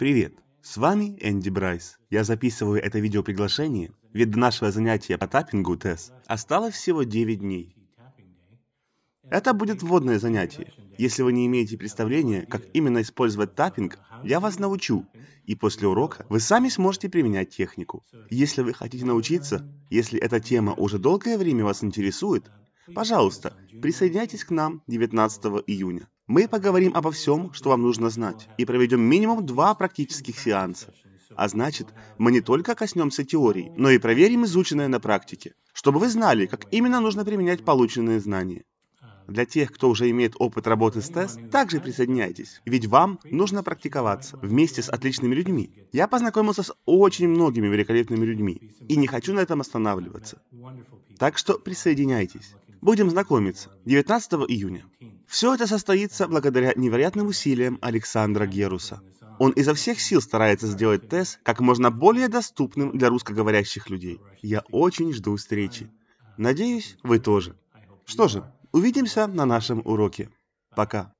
Привет! С вами Энди Брайс. Я записываю это видеоприглашение, ведь до нашего занятия по таппингу ТЭС осталось всего 9 дней. Это будет вводное занятие. Если вы не имеете представления, как именно использовать таппинг, я вас научу, и после урока вы сами сможете применять технику. Если вы хотите научиться, если эта тема уже долгое время вас интересует, пожалуйста, присоединяйтесь к нам 19 июня. Мы поговорим обо всем, что вам нужно знать, и проведем минимум два практических сеанса. А значит, мы не только коснемся теории, но и проверим изученное на практике, чтобы вы знали, как именно нужно применять полученные знания. Для тех, кто уже имеет опыт работы с тест, также присоединяйтесь, ведь вам нужно практиковаться вместе с отличными людьми. Я познакомился с очень многими великолепными людьми и не хочу на этом останавливаться. Так что присоединяйтесь. Будем знакомиться 19 июня. Все это состоится благодаря невероятным усилиям Александра Геруса. Он изо всех сил старается сделать ТЭС как можно более доступным для русскоговорящих людей. Я очень жду встречи. Надеюсь, вы тоже. Что же, увидимся на нашем уроке. Пока.